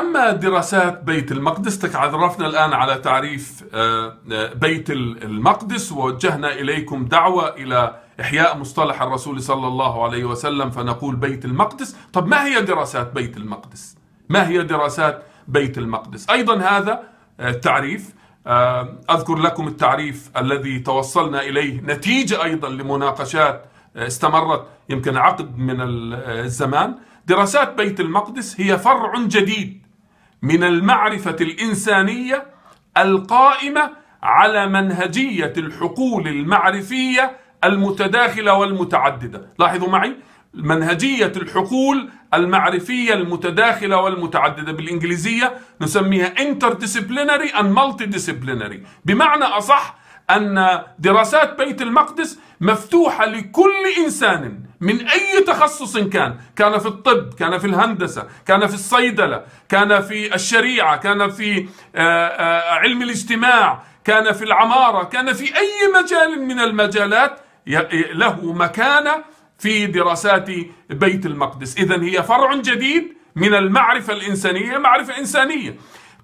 أما دراسات بيت المقدس تعرفنا الآن على تعريف آه، آه، بيت المقدس ووجهنا إليكم دعوة إلى إحياء مصطلح الرسول صلى الله عليه وسلم فنقول بيت المقدس طب ما هي دراسات بيت المقدس؟ ما هي دراسات بيت المقدس؟ أيضا هذا آه، التعريف أذكر لكم التعريف الذي توصلنا إليه نتيجة أيضا لمناقشات استمرت يمكن عقد من الزمان دراسات بيت المقدس هي فرع جديد من المعرفة الإنسانية القائمة على منهجية الحقول المعرفية المتداخلة والمتعددة لاحظوا معي منهجية الحقول المعرفية المتداخلة والمتعددة بالإنجليزية نسميها interdisciplinary and multidisciplinary بمعنى أصح أن دراسات بيت المقدس مفتوحة لكل إنسان من اي تخصص كان كان في الطب كان في الهندسه كان في الصيدله كان في الشريعه كان في آه، آه، علم الاجتماع كان في العماره كان في اي مجال من المجالات له مكانه في دراسات بيت المقدس اذا هي فرع جديد من المعرفه الانسانيه معرفه انسانيه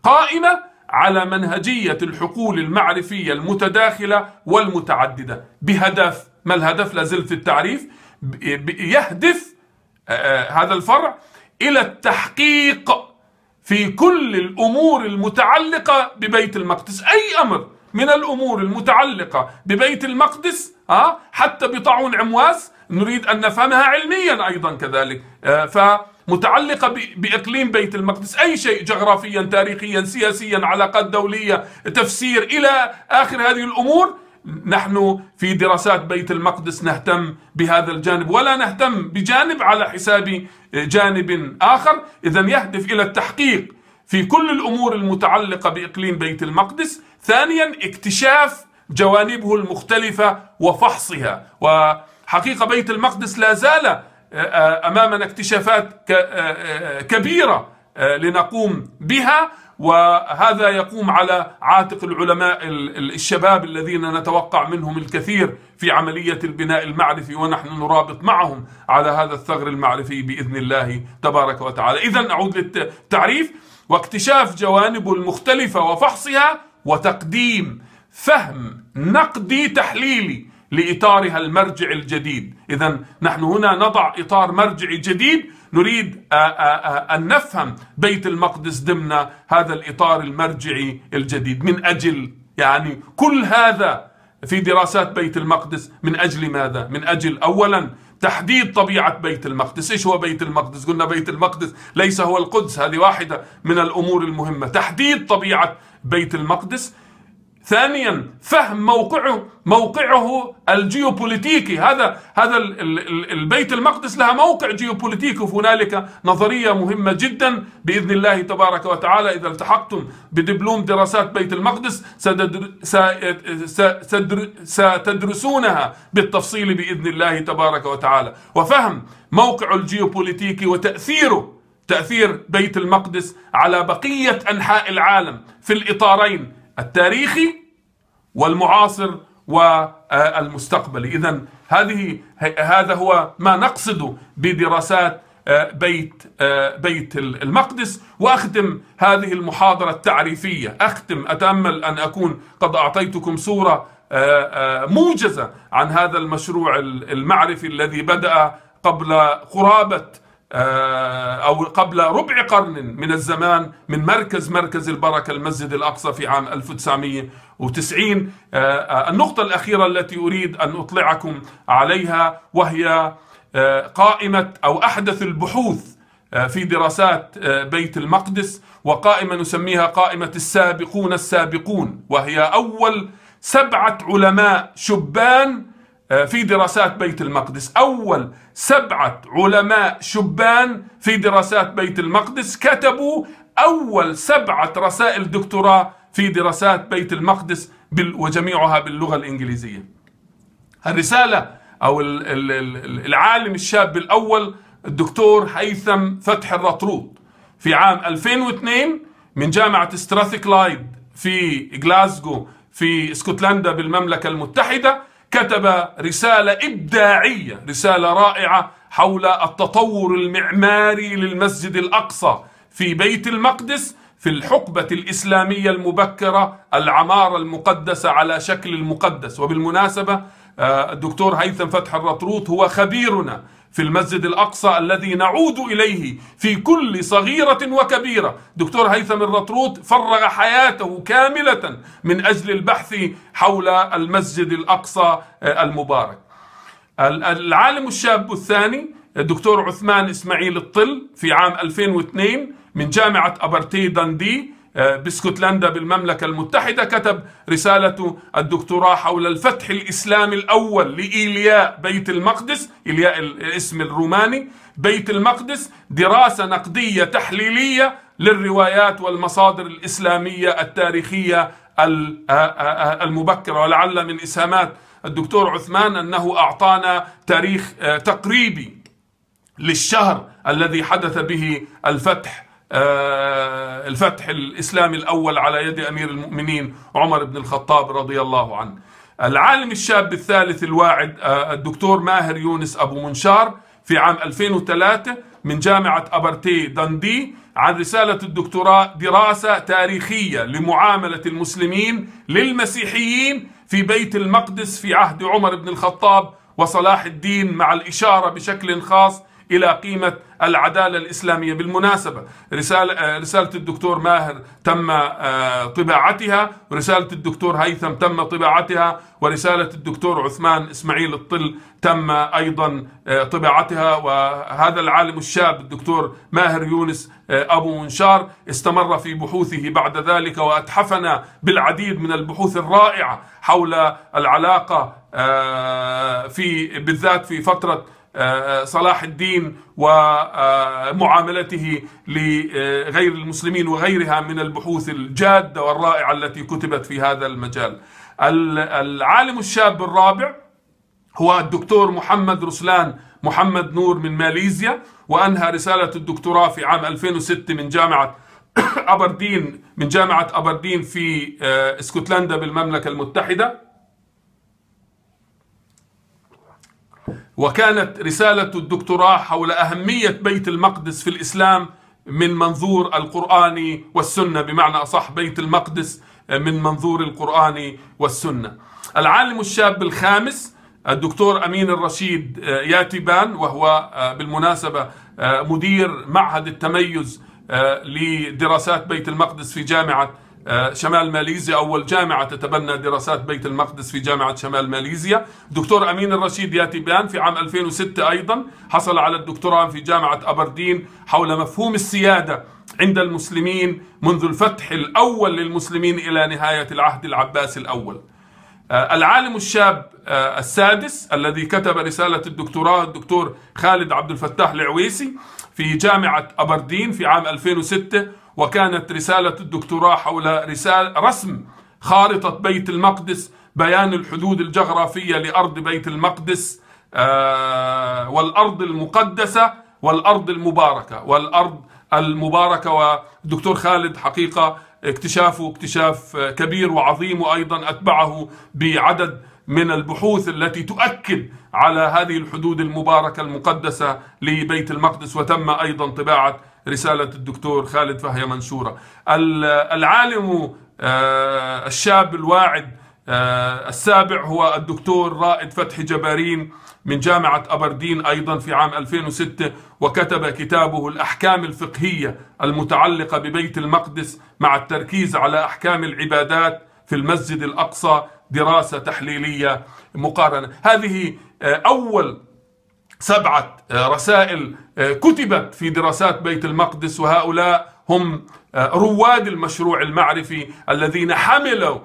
قائمه على منهجية الحقول المعرفية المتداخلة والمتعددة بهدف ما الهدف لازلت التعريف يهدف هذا الفرع الى التحقيق في كل الامور المتعلقه ببيت المقدس اي امر من الامور المتعلقه ببيت المقدس آه، حتى بطاعون عمواس نريد ان نفهمها علميا ايضا كذلك آه، فمتعلقه باقليم بيت المقدس اي شيء جغرافيا تاريخيا سياسيا علاقات دوليه تفسير الى اخر هذه الامور نحن في دراسات بيت المقدس نهتم بهذا الجانب ولا نهتم بجانب على حساب جانب آخر إذا يهدف إلى التحقيق في كل الأمور المتعلقة بإقليم بيت المقدس ثانيا اكتشاف جوانبه المختلفة وفحصها وحقيقة بيت المقدس لا زال آه، آه، أمامنا اكتشافات آه، كبيرة لنقوم بها وهذا يقوم على عاتق العلماء الشباب الذين نتوقع منهم الكثير في عملية البناء المعرفي ونحن نرابط معهم على هذا الثغر المعرفي بإذن الله تبارك وتعالى إذا أعود للتعريف واكتشاف جوانبه المختلفة وفحصها وتقديم فهم نقدي تحليلي لإطارها المرجع الجديد إذا نحن هنا نضع إطار مرجعي جديد نريد آه، آه، آه، أن نفهم بيت المقدس ضمن هذا الإطار المرجعي الجديد من أجل يعني كل هذا في دراسات بيت المقدس من أجل ماذا؟ من أجل أولا تحديد طبيعة بيت المقدس إيش هو بيت المقدس؟ قلنا بيت المقدس ليس هو القدس هذه واحدة من الأمور المهمة تحديد طبيعة بيت المقدس ثانيا فهم موقعه موقعه الجيوبوليتيكي هذا هذا البيت المقدس لها موقع جيوبوليتيكي هنالك نظريه مهمه جدا باذن الله تبارك وتعالى اذا التحقتم بدبلوم دراسات بيت المقدس ستدرسونها بالتفصيل باذن الله تبارك وتعالى وفهم موقع الجيوبوليتيكي وتاثيره تاثير بيت المقدس على بقيه انحاء العالم في الاطارين التاريخي والمعاصر والمستقبلي اذا هذه هذا هو ما نقصده بدراسات آه، بيت آه، بيت المقدس واختم هذه المحاضره التعريفيه اختم اتامل ان اكون قد اعطيتكم صوره آه، موجزه عن هذا المشروع المعرفي الذي بدا قبل قرابه آه، أو قبل ربع قرن من الزمان من مركز مركز البركة المسجد الأقصى في عام 1990 آه، آه، النقطة الأخيرة التي أريد أن أطلعكم عليها وهي قائمة أو أحدث البحوث في دراسات بيت المقدس وقائمة نسميها قائمة السابقون السابقون وهي أول سبعة علماء شبان آه، في دراسات بيت المقدس أول سبعة علماء شبان في دراسات بيت المقدس كتبوا أول سبعة رسائل دكتوراه في دراسات بيت المقدس وجميعها باللغة الإنجليزية الرسالة أو العالم الشاب الأول الدكتور هيثم فتح الرطروط في عام 2002 من جامعة استراثيكلايد في جلاسكو في اسكتلندا بالمملكة المتحدة كتب رسالة إبداعية رسالة رائعة حول التطور المعماري للمسجد الأقصى في بيت المقدس في الحقبة الإسلامية المبكرة العمارة المقدسة على شكل المقدس وبالمناسبة آه، الدكتور هيثم فتح الرطروط هو خبيرنا في المسجد الأقصى الذي نعود إليه في كل صغيرة وكبيرة دكتور هيثم الرطروط فرغ حياته كاملة من أجل البحث حول المسجد الأقصى آه، المبارك العالم الشاب الثاني الدكتور عثمان إسماعيل الطل في عام 2002 من جامعة أبرتي دندي آه، باسكتلندا بالمملكة المتحدة كتب رسالة الدكتوراه حول الفتح الإسلامي الأول لإيلياء بيت المقدس إيلياء الاسم الروماني بيت المقدس دراسة نقدية تحليلية للروايات والمصادر الإسلامية التاريخية آه، آه، المبكرة ولعل من إسهامات الدكتور عثمان أنه أعطانا تاريخ تقريبي للشهر الذي حدث به الفتح آه، الفتح الإسلامي الأول على يد أمير المؤمنين عمر بن الخطاب رضي الله عنه العالم الشاب الثالث الواعد آه، الدكتور ماهر يونس أبو منشار في عام 2003 من جامعة أبرتي دندي عن رسالة الدكتوراه دراسة تاريخية لمعاملة المسلمين للمسيحيين في بيت المقدس في عهد عمر بن الخطاب وصلاح الدين مع الإشارة بشكل خاص إلى قيمة العدالة الإسلامية بالمناسبة رسالة, آه، رسالة الدكتور ماهر تم آه، طباعتها رسالة الدكتور هيثم تم طباعتها ورسالة الدكتور عثمان إسماعيل الطل تم أيضا آه، طباعتها وهذا العالم الشاب الدكتور ماهر يونس أبو منشار استمر في بحوثه بعد ذلك وأتحفنا بالعديد من البحوث الرائعة حول العلاقة في بالذات في فترة صلاح الدين ومعاملته لغير المسلمين وغيرها من البحوث الجاده والرائعه التي كتبت في هذا المجال. العالم الشاب الرابع هو الدكتور محمد رسلان محمد نور من ماليزيا وانهى رساله الدكتوراه في عام 2006 من جامعه ابردين من جامعه ابردين في آه، اسكتلندا بالمملكه المتحده وكانت رسالة الدكتوراه حول أهمية بيت المقدس في الإسلام من منظور القرآن والسنة بمعنى أصح بيت المقدس من منظور القرآن والسنة العالم الشاب الخامس الدكتور أمين الرشيد آه، ياتيبان وهو آه، بالمناسبة آه، مدير معهد التميز لدراسات بيت المقدس في جامعة آه، شمال ماليزيا أول جامعة تتبنى دراسات بيت المقدس في جامعة شمال ماليزيا دكتور أمين الرشيد ياتي بان في عام 2006 أيضا حصل على الدكتوراه في جامعة أبردين حول مفهوم السيادة عند المسلمين منذ الفتح الأول للمسلمين إلى نهاية العهد العباسي الأول آه، العالم الشاب آه، السادس الذي كتب رسالة الدكتوراه الدكتور خالد عبد الفتاح العويسي في جامعة أبردين في عام 2006 وكانت رسالة الدكتوراه حول رسالة رسم خارطة بيت المقدس بيان الحدود الجغرافية لأرض بيت المقدس آه، والأرض المقدسة والأرض المباركة والأرض المباركة والدكتور خالد حقيقة اكتشافه اكتشاف كبير وعظيم وأيضا أتبعه بعدد من البحوث التي تؤكد على هذه الحدود المباركة المقدسة لبيت المقدس وتم أيضا طباعة رسالة الدكتور خالد فهي منشورة العالم آه، الشاب الواعد آه، السابع هو الدكتور رائد فتحي جبارين من جامعة أبردين أيضا في عام 2006 وكتب كتابه الأحكام الفقهية المتعلقة ببيت المقدس مع التركيز على أحكام العبادات في المسجد الأقصى دراسة تحليلية مقارنة هذه آه، أول سبعة آه، رسائل آه، كتبت في دراسات بيت المقدس وهؤلاء هم آه، رواد المشروع المعرفي الذين حملوا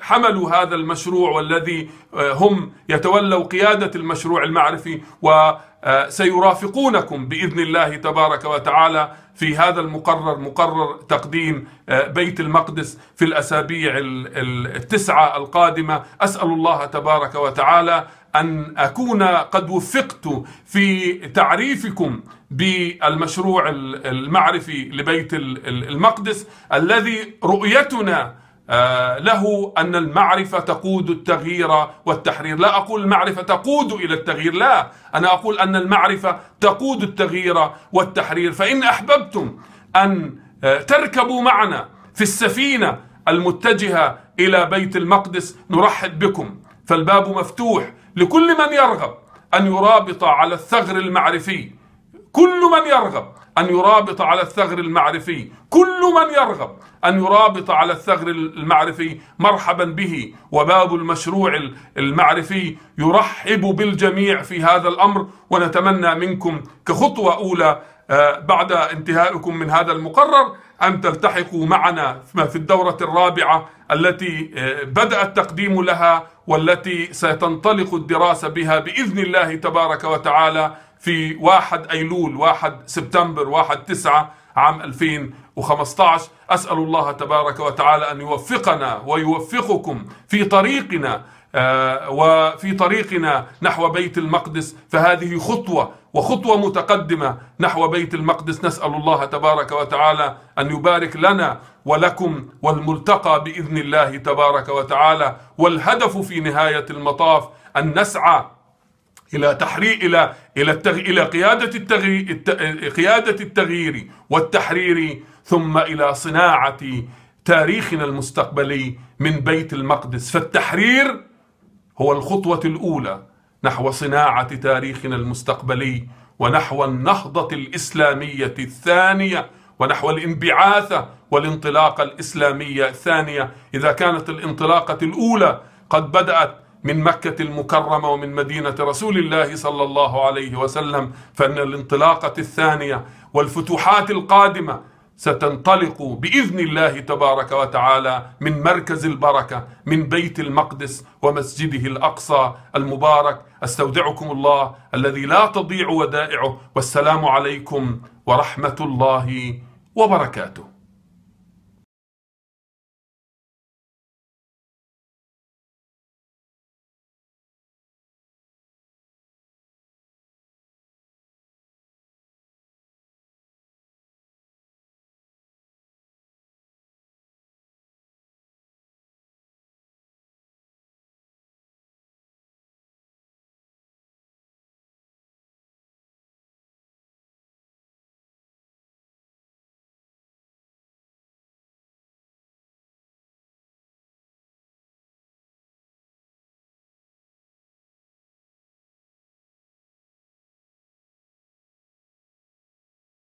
حملوا هذا المشروع والذي هم يتولوا قيادة المشروع المعرفي و آه، سيرافقونكم باذن الله تبارك وتعالى في هذا المقرر مقرر تقديم آه، بيت المقدس في الاسابيع التسعه القادمه اسال الله تبارك وتعالى ان اكون قد وفقت في تعريفكم بالمشروع المعرفي لبيت المقدس الذي رؤيتنا آه، له أن المعرفة تقود التغيير والتحرير لا أقول المعرفة تقود إلى التغيير لا أنا أقول أن المعرفة تقود التغيير والتحرير فإن أحببتم أن آه، تركبوا معنا في السفينة المتجهة إلى بيت المقدس نرحب بكم فالباب مفتوح لكل من يرغب أن يرابط على الثغر المعرفي كل من يرغب أن يرابط على الثغر المعرفي كل من يرغب أن يرابط على الثغر المعرفي مرحبا به وباب المشروع المعرفي يرحب بالجميع في هذا الأمر ونتمنى منكم كخطوة أولى آه، بعد انتهائكم من هذا المقرر أن تلتحقوا معنا في الدورة الرابعة التي آه، بدأ التقديم لها والتي ستنطلق الدراسة بها بإذن الله تبارك وتعالى في 1 أيلول 1 سبتمبر 1 9 عام 2015 أسأل الله تبارك وتعالى أن يوفقنا ويوفقكم في طريقنا آه، وفي طريقنا نحو بيت المقدس فهذه خطوة وخطوة متقدمة نحو بيت المقدس نسأل الله تبارك وتعالى أن يبارك لنا ولكم والملتقى بإذن الله تبارك وتعالى والهدف في نهاية المطاف أن نسعى الى تحرير الى الى التغ... الى قياده التغيير الت... قياده التغيير والتحرير ثم الى صناعه تاريخنا المستقبلي من بيت المقدس فالتحرير هو الخطوه الاولى نحو صناعه تاريخنا المستقبلي ونحو النهضه الاسلاميه الثانيه ونحو الانبعاثه والانطلاقه الاسلاميه الثانيه اذا كانت الانطلاقه الاولى قد بدات من مكة المكرمة ومن مدينة رسول الله صلى الله عليه وسلم فإن الانطلاقة الثانية والفتوحات القادمة ستنطلق بإذن الله تبارك وتعالى من مركز البركة من بيت المقدس ومسجده الأقصى المبارك أستودعكم الله الذي لا تضيع ودائعه والسلام عليكم ورحمة الله وبركاته